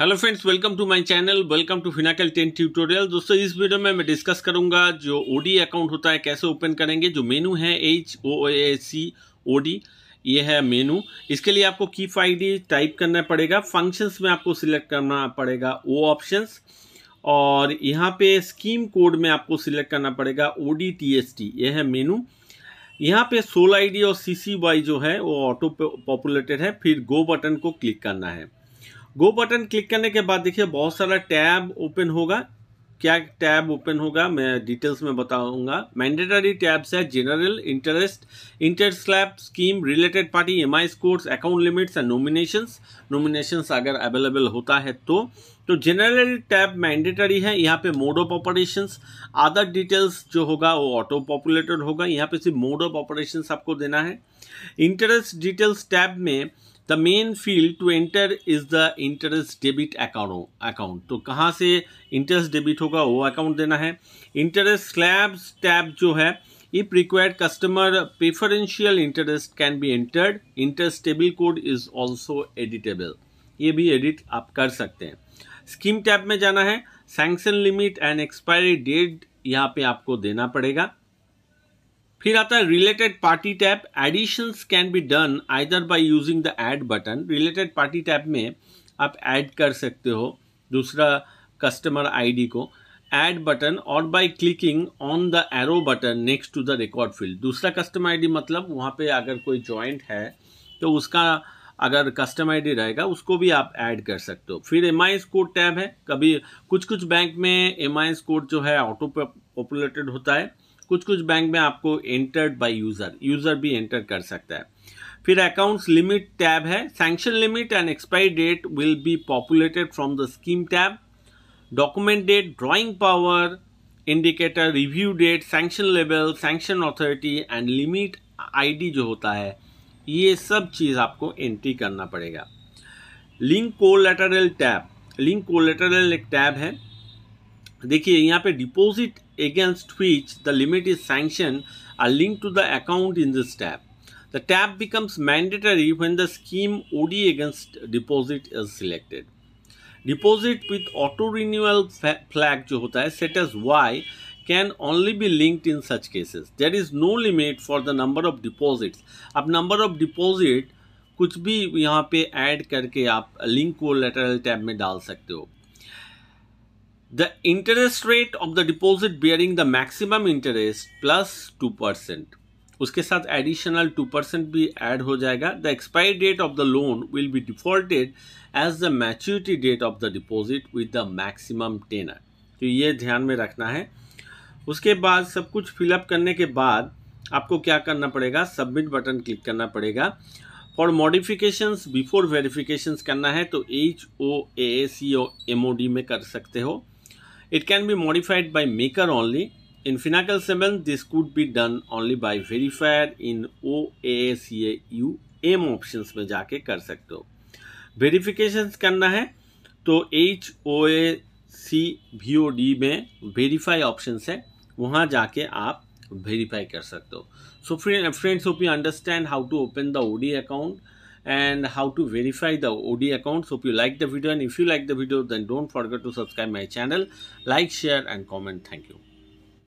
Hello friends welcome to my channel welcome to Finacle ten tutorial दोस्तों इस video में मैं डिस्कस करूंगा जो ओडी अकाउंट होता है कैसे ओपन करेंगे जो मेनू है H O A C O D ये है मेनू इसके लिए आपको कीप आईडी टाइप करना पड़ेगा फंक्शंस में आपको सिलेक्ट करना पड़ेगा ओ ऑप्शन और यहाँ पे स्कीम कोड में आपको सिलेक्ट करना पड़ेगा O D T S T ये है मेनू यहाँ पे सोल आईडी और सी सी वाई जो है वो ऑटो पॉपुलेटेड है फिर गो बटन को क्लिक करना है गो बटन क्लिक करने के बाद देखिए बहुत सारा टैब ओपन होगा क्या टैब ओपन होगा मैं डिटेल्स में बताऊंगा मैंडेटरी टैब्स है general interest interest slab scheme related party M I scores account limits and nominations nominations अगर अवेलेबल होता है तो तो जनरल टैब मैंडेटरी है यहाँ पे mode of operations other details जो होगा वो ऑटो पॉपुलेटेड होगा यहाँ पे सिर्फ मोड ऑफ ऑपरेशंस आपको देना है इंटरेस्ट डिटेल्स टैब में the main field to enter is the interest debit account account तो कहाँ से इंटरेस्ट डेबिट होगा वो अकाउंट देना है इंटरेस्ट स्लैब्स टैब जो है if required customer preferential interest can be entered interest table code is also editable ये भी एडिट आप कर सकते हैं स्कीम टैब में जाना है sanction limit and expiry date यहाँ पे आपको देना पड़ेगा फिर आता है related party tab additions can be done either by using the add button related party tab में आप ऐड कर सकते हो दूसरा कस्टमर आईडी को ऐड बटन और by clicking on the arrow button next to the record field दूसरा customer ID मतलब वहाँ पे अगर कोई ज्वाइंट है तो उसका अगर कस्टमर आईडी रहेगा उसको भी आप ऐड कर सकते हो फिर एम आई कोड टैब है कभी कुछ कुछ बैंक में एम आई कोड जो है ऑटो पॉपुलेटेड होता है कुछ कुछ बैंक में आपको एंटर्ड बाय यूज़र यूज़र भी एंटर कर सकता है फिर अकाउंट्स लिमिट टैब है sanction limit and expiry date will be populated from the scheme tab document date drawing power indicator review date sanction level sanction authority and limit ID जो होता है ये सब चीज़ आपको एंट्री करना पड़ेगा link collateral tab link collateral एक tab है देखिए यहाँ पे deposit against which the limit is sanction are link to the account in this tab the tab becomes mandatory when the scheme OD against deposit is selected deposit with auto renewal flag जो होता है set as Y can only be linked in such cases there is no limit for the number of deposit अब number of deposit कुछ भी यहाँ पे add करके आप लिंक को लेटरल टैब में डाल सकते हो the interest rate of the deposit bearing the maximum interest plus two percent उसके साथ एडिशनल टू परसेंट भी एड हो जाएगा the expiry date of the loan will be defaulted as the maturity date of the deposit with the maximum tenor तो ये ध्यान में रखना है उसके बाद सब कुछ फिलअप करने के बाद आपको क्या करना पड़ेगा सबमिट बटन क्लिक करना पड़ेगा फॉर मॉडिफिकेशंस बिफोर वेरिफिकेशंस करना है तो H O A C O M O D में कर सकते हो It can be modified by maker only. In Finacle 7, this could be done only by verifier in OACAU M options में जाके कर सकते हो वेरिफिकेशन करना है तो H O A C V O D में वेरीफाई ऑप्शन है वहाँ जाके आप वेरीफाई कर सकते हो so friends hope you understand how to open the OD account and how to verify the OD account. So if you like the video and if you like the video then don't forget to subscribe my channel, like, share and comment. Thank you.